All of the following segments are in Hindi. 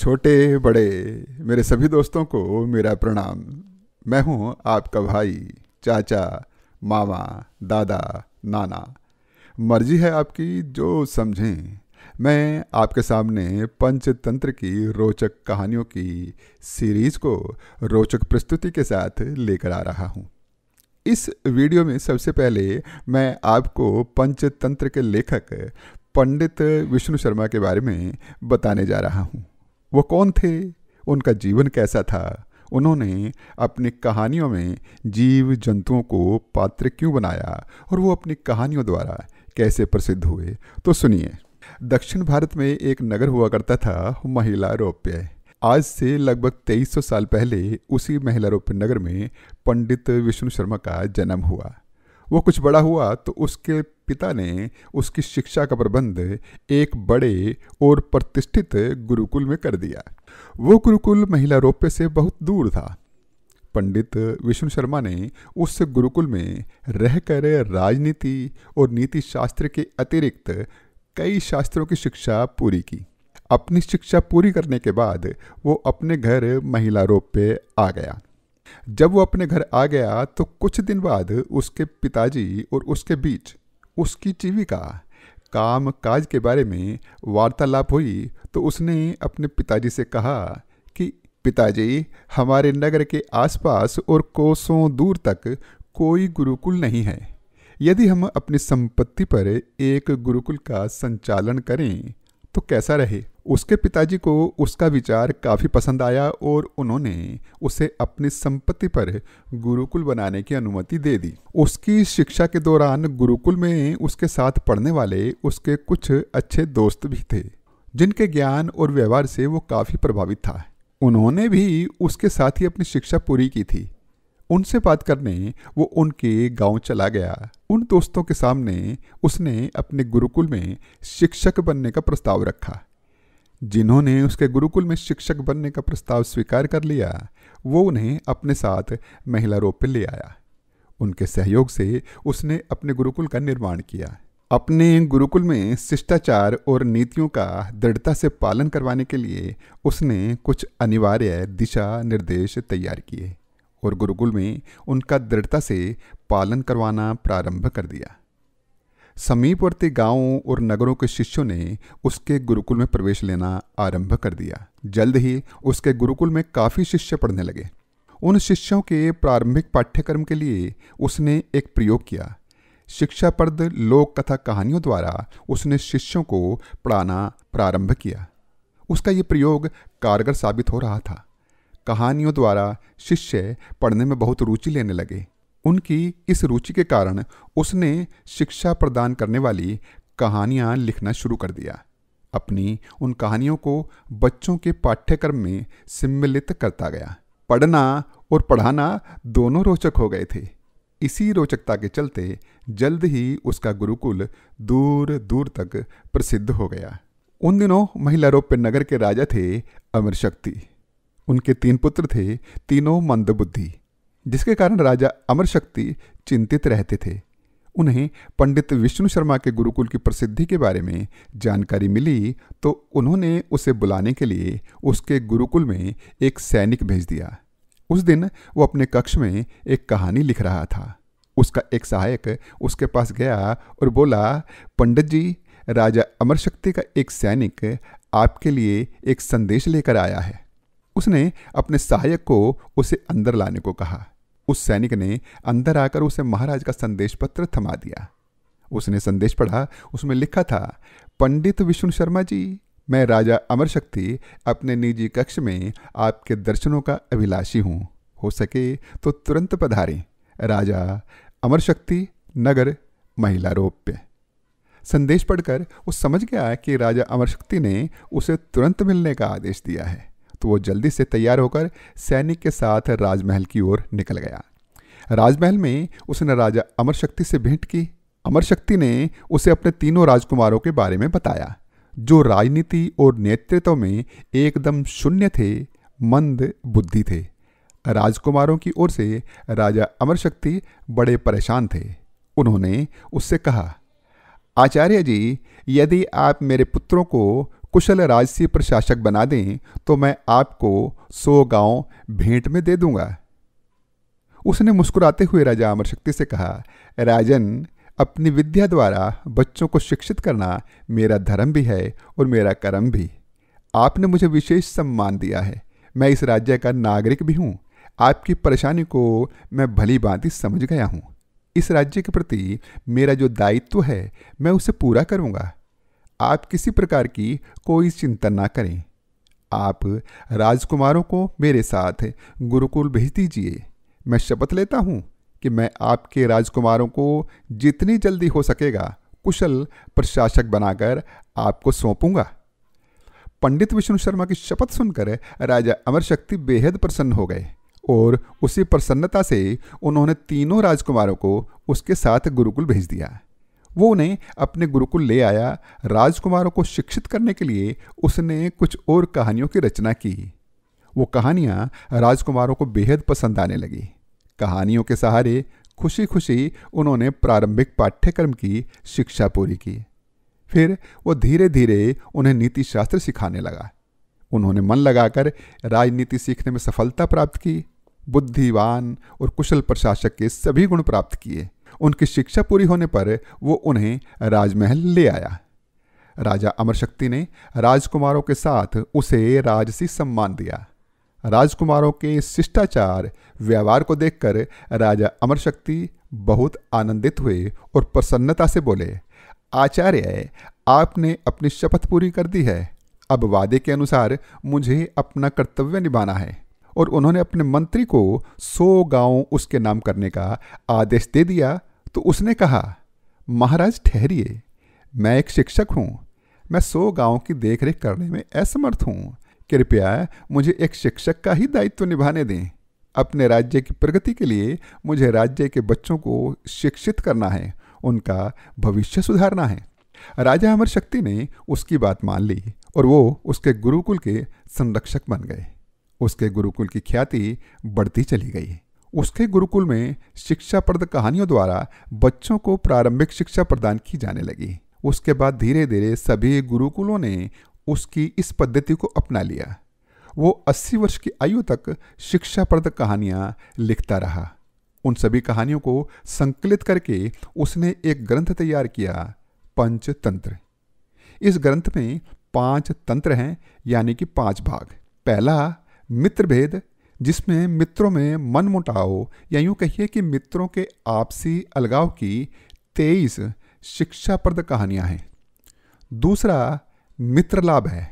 छोटे बड़े मेरे सभी दोस्तों को मेरा प्रणाम मैं हूँ आपका भाई चाचा मामा दादा नाना मर्जी है आपकी जो समझें मैं आपके सामने पंचतंत्र की रोचक कहानियों की सीरीज को रोचक प्रस्तुति के साथ लेकर आ रहा हूँ इस वीडियो में सबसे पहले मैं आपको पंचतंत्र के लेखक पंडित विष्णु शर्मा के बारे में बताने जा रहा हूँ वो कौन थे उनका जीवन कैसा था उन्होंने अपनी कहानियों में जीव जंतुओं को पात्र क्यों बनाया और वो अपनी कहानियों द्वारा कैसे प्रसिद्ध हुए तो सुनिए दक्षिण भारत में एक नगर हुआ करता था महिला रौप्य आज से लगभग 2300 साल पहले उसी महिला रौप्य नगर में पंडित विष्णु शर्मा का जन्म हुआ वो कुछ बड़ा हुआ तो उसके पिता ने उसकी शिक्षा का प्रबंध एक बड़े और प्रतिष्ठित गुरुकुल में कर दिया वो गुरुकुल महिला रोप्य से बहुत दूर था पंडित विष्णु शर्मा ने उस गुरुकुल में रहकर राजनीति और नीति शास्त्र के अतिरिक्त कई शास्त्रों की शिक्षा पूरी की अपनी शिक्षा पूरी करने के बाद वो अपने घर महिला रोप पे आ गया जब वो अपने घर आ गया तो कुछ दिन बाद उसके पिताजी और उसके बीच उसकी जीविका काम काज के बारे में वार्तालाप हुई तो उसने अपने पिताजी से कहा कि पिताजी हमारे नगर के आसपास और कोसों दूर तक कोई गुरुकुल नहीं है यदि हम अपनी संपत्ति पर एक गुरुकुल का संचालन करें तो कैसा रहे उसके पिताजी को उसका विचार काफ़ी पसंद आया और उन्होंने उसे अपनी संपत्ति पर गुरुकुल बनाने की अनुमति दे दी उसकी शिक्षा के दौरान गुरुकुल में उसके साथ पढ़ने वाले उसके कुछ अच्छे दोस्त भी थे जिनके ज्ञान और व्यवहार से वो काफ़ी प्रभावित था उन्होंने भी उसके साथ ही अपनी शिक्षा पूरी की थी उनसे बात करने वो उनके गांव चला गया उन दोस्तों के सामने उसने अपने गुरुकुल में शिक्षक बनने का प्रस्ताव रखा जिन्होंने उसके गुरुकुल में शिक्षक बनने का प्रस्ताव स्वीकार कर लिया वो उन्हें अपने साथ महिला रोप ले आया उनके सहयोग से उसने अपने गुरुकुल का निर्माण किया अपने गुरुकुल में शिष्टाचार और नीतियों का दृढ़ता से पालन करवाने के लिए उसने कुछ अनिवार्य दिशा निर्देश तैयार किए और गुरुकुल में उनका दृढ़ता से पालन करवाना प्रारंभ कर दिया समीपवर्ती गांवों और नगरों के शिष्यों ने उसके गुरुकुल में प्रवेश लेना आरंभ कर दिया जल्द ही उसके गुरुकुल में काफ़ी शिष्य पढ़ने लगे उन शिष्यों के प्रारंभिक पाठ्यक्रम के लिए उसने एक प्रयोग किया शिक्षाप्रद लोक कथा कहानियों द्वारा उसने शिष्यों को पढ़ाना प्रारंभ किया उसका ये प्रयोग कारगर साबित हो रहा था कहानियों द्वारा शिष्य पढ़ने में बहुत रुचि लेने लगे उनकी इस रुचि के कारण उसने शिक्षा प्रदान करने वाली कहानियाँ लिखना शुरू कर दिया अपनी उन कहानियों को बच्चों के पाठ्यक्रम में सम्मिलित करता गया पढ़ना और पढ़ाना दोनों रोचक हो गए थे इसी रोचकता के चलते जल्द ही उसका गुरुकुल दूर दूर तक प्रसिद्ध हो गया उन दिनों महिला रोप्य नगर के राजा थे अमर शक्ति उनके तीन पुत्र थे तीनों मंदबुद्धि जिसके कारण राजा अमर शक्ति चिंतित रहते थे उन्हें पंडित विष्णु शर्मा के गुरुकुल की प्रसिद्धि के बारे में जानकारी मिली तो उन्होंने उसे बुलाने के लिए उसके गुरुकुल में एक सैनिक भेज दिया उस दिन वो अपने कक्ष में एक कहानी लिख रहा था उसका एक सहायक उसके पास गया और बोला पंडित जी राजा अमर शक्ति का एक सैनिक आपके लिए एक संदेश लेकर आया है उसने अपने सहायक को उसे अंदर लाने को कहा उस सैनिक ने अंदर आकर उसे महाराज का संदेश पत्र थमा दिया उसने संदेश पढ़ा उसमें लिखा था पंडित विष्णु शर्मा जी मैं राजा अमर शक्ति अपने निजी कक्ष में आपके दर्शनों का अभिलाषी हूँ हो सके तो तुरंत पधारें राजा अमर शक्ति नगर महिला रोप्य संदेश पढ़कर वो समझ गया कि राजा अमर शक्ति ने उसे तुरंत मिलने का आदेश दिया है तो वो जल्दी से तैयार होकर सैनिक के साथ राजमहल की ओर निकल गया राजमहल में उसने राजा अमर शक्ति से भेंट की अमर शक्ति ने उसे अपने तीनों राजकुमारों के बारे में बताया जो राजनीति और नेतृत्व में एकदम शून्य थे मंद बुद्धि थे राजकुमारों की ओर से राजा अमर शक्ति बड़े परेशान थे उन्होंने उससे कहा आचार्य जी यदि आप मेरे पुत्रों को कुशल राजसी प्रशासक बना दें तो मैं आपको सौ गांव भेंट में दे दूंगा उसने मुस्कुराते हुए राजा अमर शक्ति से कहा राजन अपनी विद्या द्वारा बच्चों को शिक्षित करना मेरा धर्म भी है और मेरा कर्म भी आपने मुझे विशेष सम्मान दिया है मैं इस राज्य का नागरिक भी हूँ आपकी परेशानी को मैं भली भांति समझ गया हूँ इस राज्य के प्रति मेरा जो दायित्व है मैं उसे पूरा करूँगा आप किसी प्रकार की कोई चिंता ना करें आप राजकुमारों को मेरे साथ गुरुकुल भेज दीजिए मैं शपथ लेता हूँ कि मैं आपके राजकुमारों को जितनी जल्दी हो सकेगा कुशल प्रशासक बनाकर आपको सौंपूंगा पंडित विष्णु शर्मा की शपथ सुनकर राजा अमर शक्ति बेहद प्रसन्न हो गए और उसी प्रसन्नता से उन्होंने तीनों राजकुमारों को उसके साथ गुरुकुल भेज दिया वो उन्हें अपने गुरुकुल ले आया राजकुमारों को शिक्षित करने के लिए उसने कुछ और कहानियों की रचना की वो कहानियाँ राजकुमारों को बेहद पसंद आने लगी कहानियों के सहारे खुशी खुशी उन्होंने प्रारंभिक पाठ्यक्रम की शिक्षा पूरी की फिर वो धीरे धीरे उन्हें नीति शास्त्र सिखाने लगा उन्होंने मन लगाकर राजनीति सीखने में सफलता प्राप्त की बुद्धिवान और कुशल प्रशासक के सभी गुण प्राप्त किए उनकी शिक्षा पूरी होने पर वो उन्हें राजमहल ले आया राजा अमरशक्ति ने राजकुमारों के साथ उसे राजसी सम्मान दिया राजकुमारों के शिष्टाचार व्यवहार को देखकर राजा अमरशक्ति बहुत आनंदित हुए और प्रसन्नता से बोले आचार्य आपने अपनी शपथ पूरी कर दी है अब वादे के अनुसार मुझे अपना कर्तव्य निभाना है और उन्होंने अपने मंत्री को सौ गांव उसके नाम करने का आदेश दे दिया तो उसने कहा महाराज ठहरिए मैं एक शिक्षक हूँ मैं सौ गांव की देखरेख करने में असमर्थ हूँ कृपया मुझे एक शिक्षक का ही दायित्व निभाने दें अपने राज्य की प्रगति के लिए मुझे राज्य के बच्चों को शिक्षित करना है उनका भविष्य सुधारना है राजा अमर शक्ति ने उसकी बात मान ली और वो उसके गुरुकुल के संरक्षक बन गए उसके गुरुकुल की ख्याति बढ़ती चली गई उसके गुरुकुल में शिक्षाप्रद कहानियों द्वारा बच्चों को प्रारंभिक शिक्षा प्रदान की जाने लगी उसके बाद धीरे धीरे सभी गुरुकुलों ने उसकी इस पद्धति को अपना लिया वो 80 वर्ष की आयु तक शिक्षाप्रद कहानियाँ लिखता रहा उन सभी कहानियों को संकलित करके उसने एक ग्रंथ तैयार किया पंचतंत्र इस ग्रंथ में पांच तंत्र हैं यानी कि पांच भाग पहला मित्र भेद जिसमें मित्रों में मन मुटाव या यूँ कहिए कि मित्रों के आपसी अलगाव की तेईस शिक्षाप्रद कहानियाँ हैं दूसरा मित्र लाभ है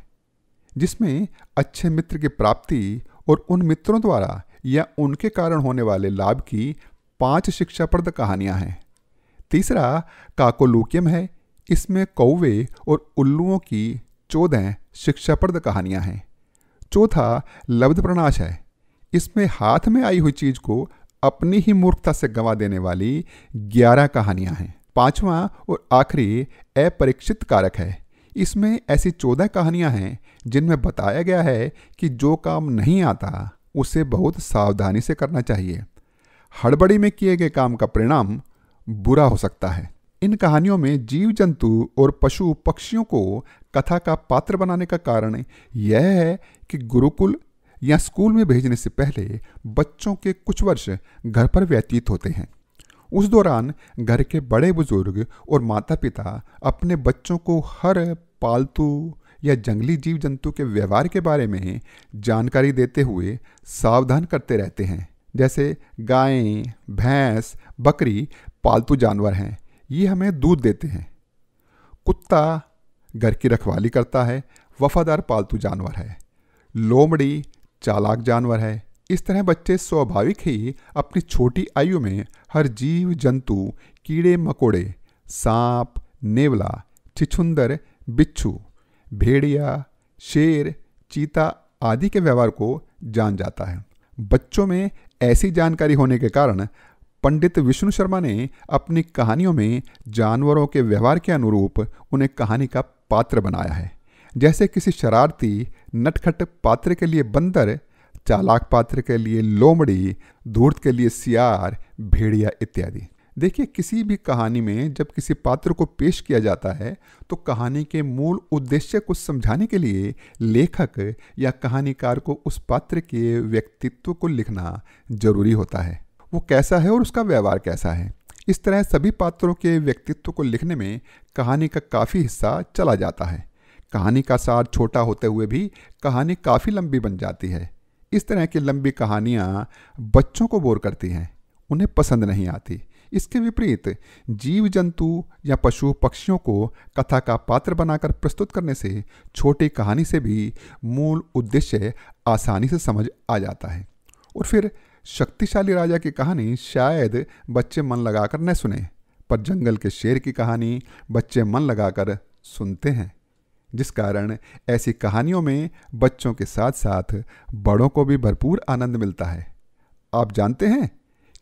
जिसमें अच्छे मित्र की प्राप्ति और उन मित्रों द्वारा या उनके कारण होने वाले लाभ की पांच शिक्षाप्रद कहानियां हैं तीसरा काकोलूकियम है इसमें कौवे और उल्लुओं की चौदह शिक्षाप्रद कहानियां हैं चौथा लब्ध प्रणाश है इसमें हाथ में आई हुई चीज को अपनी ही मूर्खता से गंवा देने वाली ग्यारह कहानियां हैं पांचवा और आखिरी अपरीक्षित कारक है इसमें ऐसी चौदह कहानियां हैं जिनमें बताया गया है कि जो काम नहीं आता उसे बहुत सावधानी से करना चाहिए हड़बड़ी में किए गए काम का परिणाम बुरा हो सकता है इन कहानियों में जीव जंतु और पशु पक्षियों को कथा का पात्र बनाने का कारण यह है कि गुरुकुल या स्कूल में भेजने से पहले बच्चों के कुछ वर्ष घर पर व्यतीत होते हैं उस दौरान घर के बड़े बुजुर्ग और माता पिता अपने बच्चों को हर पालतू या जंगली जीव जंतु के व्यवहार के बारे में जानकारी देते हुए सावधान करते रहते हैं जैसे गायें भैंस बकरी पालतू जानवर हैं ये हमें दूध देते हैं कुत्ता घर की रखवाली करता है वफादार पालतू जानवर है लोमड़ी चालाक जानवर है इस तरह बच्चे स्वाभाविक ही अपनी छोटी आयु में हर जीव जंतु कीड़े मकोड़े सांप नेवला छिछुंदर बिच्छू भेड़िया शेर चीता आदि के व्यवहार को जान जाता है बच्चों में ऐसी जानकारी होने के कारण पंडित विष्णु शर्मा ने अपनी कहानियों में जानवरों के व्यवहार के अनुरूप उन्हें कहानी का पात्र बनाया है जैसे किसी शरारती नटखट पात्र के लिए बंदर चालाक पात्र के लिए लोमड़ी धूर्त के लिए सियार भेड़िया इत्यादि देखिए किसी भी कहानी में जब किसी पात्र को पेश किया जाता है तो कहानी के मूल उद्देश्य को समझाने के लिए लेखक या कहानीकार को उस पात्र के व्यक्तित्व को लिखना जरूरी होता है वो कैसा है और उसका व्यवहार कैसा है इस तरह सभी पात्रों के व्यक्तित्व को लिखने में कहानी का काफ़ी हिस्सा चला जाता है कहानी का सार छोटा होते हुए भी कहानी काफ़ी लंबी बन जाती है इस तरह की लंबी कहानियाँ बच्चों को बोर करती हैं उन्हें पसंद नहीं आती इसके विपरीत जीव जंतु या पशु पक्षियों को कथा का पात्र बनाकर प्रस्तुत करने से छोटी कहानी से भी मूल उद्देश्य आसानी से समझ आ जाता है और फिर शक्तिशाली राजा की कहानी शायद बच्चे मन लगाकर न सुने पर जंगल के शेर की कहानी बच्चे मन लगाकर सुनते हैं जिस कारण ऐसी कहानियों में बच्चों के साथ साथ बड़ों को भी भरपूर आनंद मिलता है आप जानते हैं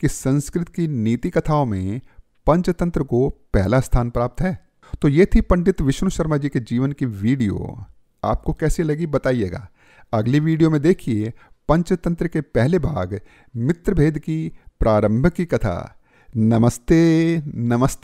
कि संस्कृत की नीति कथाओं में पंचतंत्र को पहला स्थान प्राप्त है तो ये थी पंडित विष्णु शर्मा जी के जीवन की वीडियो आपको कैसी लगी बताइएगा अगली वीडियो में देखिए पंचतंत्र के पहले भाग मित्रभेद की प्रारंभ की कथा नमस्ते नमस्ते